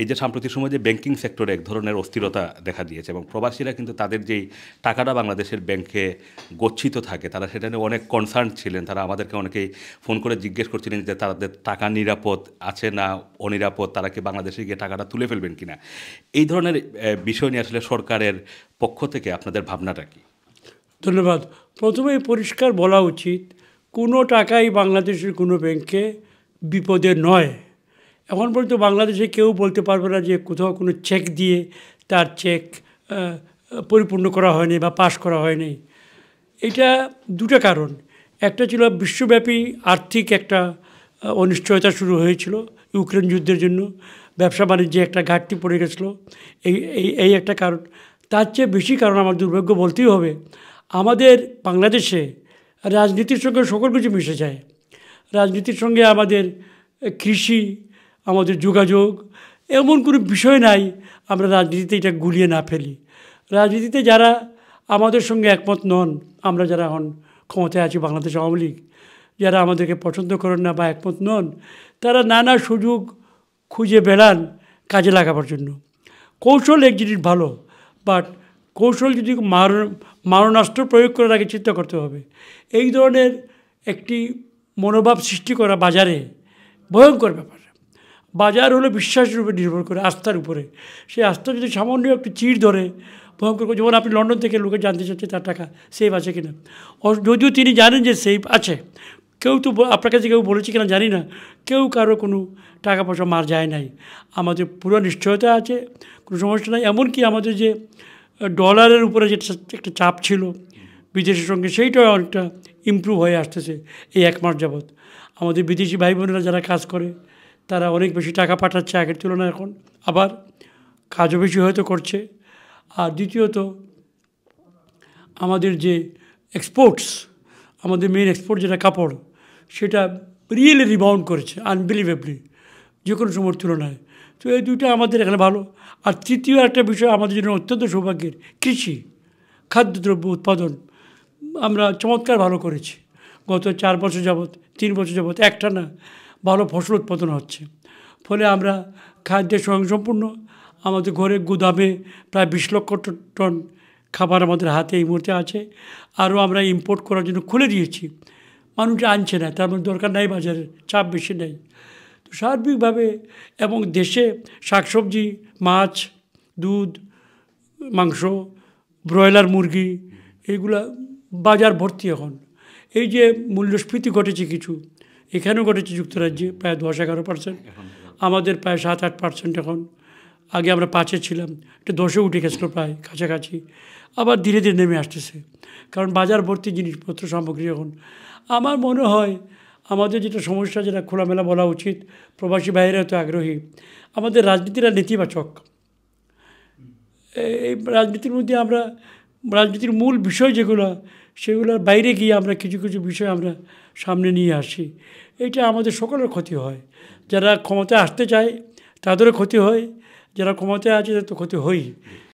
এই যে সাম্প্রতিক সময় যে ব্যাংকিং সেক্টরে এক ধরনের অস্থিরতা দেখা দিয়েছে এবং প্রবাসীরা কিন্তু তাদের যেই টাকাটা বাংলাদেশের ব্যাংকে গচ্ছিত থাকে তারা সেটা নিয়ে অনেক কনসার্ন ছিলেন তারা আমাদেরকে অনেকেই ফোন করে জিজ্ঞেস করছিলেন যে তাদের টাকা নিরাপদ আছে না অনিরাপদ তারা কি বাংলাদেশে গিয়ে টাকাটা তুলে ফেলবেন কিনা এই ধরনের বিষয় নিয়ে আসলে সরকারের পক্ষ থেকে আপনাদের ভাবনাটা কি ধন্যবাদ প্রথমে পরিষ্কার বলা উচিত কোনো টাকাই বাংলাদেশের কোনো ব্যাংকে বিপদে নয় এখন পর্যন্ত বাংলাদেশে কেউ বলতে পারবে না যে কোথাও কোনো চেক দিয়ে তার চেক পরিপূর্ণ করা হয়নি বা পাশ করা হয়নি এটা দুটো কারণ একটা ছিল বিশ্বব্যাপী আর্থিক একটা অনিশ্চয়তা শুরু হয়েছিল ইউক্রেন যুদ্ধের জন্য ব্যবসা বাণিজ্যে একটা ঘাটতি পড়ে গেছিলো এই এই একটা কারণ তার চেয়ে বেশি কারণ আমার দুর্ভাগ্য বলতেই হবে আমাদের বাংলাদেশে রাজনীতির সঙ্গে সকল কিছু মিশে যায় রাজনীতির সঙ্গে আমাদের কৃষি আমাদের যোগাযোগ এমন কোনো বিষয় নাই আমরা রাজনীতিতে এটা গুলিয়ে না ফেলি রাজনীতিতে যারা আমাদের সঙ্গে একমত নন আমরা যারা এখন ক্ষমতায় আছি বাংলাদেশ আওয়ামী লীগ যারা আমাদেরকে পছন্দ করেন না বা একমত নন তারা নানা সুযোগ খুঁজে বেড়ান কাজে লাগাবার জন্য কৌশল এক জিনিস ভালো বাট কৌশল যদি মার মারণাস্ত্র প্রয়োগ করার আগে চিন্তা করতে হবে এই ধরনের একটি মনোভাব সৃষ্টি করা বাজারে ভয়ঙ্কর ব্যাপার বাজার হলো বিশ্বাসের উপরে নির্ভর করে আস্থার উপরে সেই আস্থা যদি সামান্য একটু চিড় ধরে ভয়ঙ্কর যেমন আপনি লন্ডন থেকে লোকে জানতে চাচ্ছে তার টাকা সেফ আছে কিনা যদিও তিনি জানেন যে সেফ আছে কেউ তো আপনার কাছে কেউ বলেছে কিনা জানি না কেউ কারো কোনো টাকা পয়সা মার যায় নাই আমাদের পুরো নিশ্চয়তা আছে কোনো সমস্যা নাই এমনকি আমাদের যে ডলারের উপরে যেটা একটা চাপ ছিল বিদেশের সঙ্গে সেইটাও অনেকটা ইম্প্রুভ হয়ে আসতেছে এই এক মাস যাবৎ আমাদের বিদেশি ভাই বোনেরা যারা কাজ করে তারা অনেক বেশি টাকা পাঠাচ্ছে আগের তুলনায় এখন আবার কাজও বেশি হয়তো করছে আর দ্বিতীয়ত আমাদের যে এক্সপোর্টস আমাদের মেন এক্সপোর্ট যেটা কাপড় সেটা রিয়েলি রিবাউন্ড করেছে আনবিলিভেবলি যে কোনো সময়ের তুলনায় তো এই দুইটা আমাদের এখানে ভালো আর তৃতীয় একটা বিষয় আমাদের জন্য অত্যন্ত সৌভাগ্যের কৃষি খাদ্যদ্রব্য উৎপাদন আমরা চমৎকার ভালো করেছি গত চার বছর যাবৎ তিন বছর যাবৎ একটা না ভালো ফসল উৎপাদন হচ্ছে ফলে আমরা খাদ্যের স্বয়ংসম্পূর্ণ আমাদের ঘরে গুদামে প্রায় বিশ লক্ষ টন খাবার আমাদের হাতে এই মুহূর্তে আছে আরও আমরা ইম্পোর্ট করার জন্য খুলে দিয়েছি মানুষ আনছে না তার মধ্যে দরকার নাই বাজারে চাপ বেশি নেই তো সার্বিকভাবে এবং দেশে শাকসবজি মাছ দুধ মাংস ব্রয়লার মুরগি এইগুলা বাজার ভর্তি এখন এই যে মূল্যস্ফীতি ঘটেছে কিছু এখানেও ঘটেছে যুক্তরাজ্যে প্রায় দশ এগারো পার্সেন্ট আমাদের প্রায় সাত আট পার্সেন্ট এখন আগে আমরা পাঁচে ছিলাম একটা দশে উঠে গেছিলো প্রায় কাছাকাছি আবার ধীরে ধীরে নেমে আসতেছে কারণ বাজার ভর্তি জিনিসপত্র সামগ্রী এখন আমার মনে হয় আমাদের যেটা সমস্যা যেটা খোলামেলা বলা উচিত প্রবাসী বাইরে এত আগ্রহী আমাদের রাজনীতিরা নেতিবাচক এই রাজনীতির মধ্যে আমরা রাজনীতির মূল বিষয় যেগুলো সেগুলোর বাইরে গিয়ে আমরা কিছু কিছু বিষয় আমরা সামনে নিয়ে আসি এটা আমাদের সকলের ক্ষতি হয় যারা ক্ষমতায় আসতে চায় তাদেরও ক্ষতি হয় যারা ক্ষমতায় আছে তাদের তো ক্ষতি হয়ই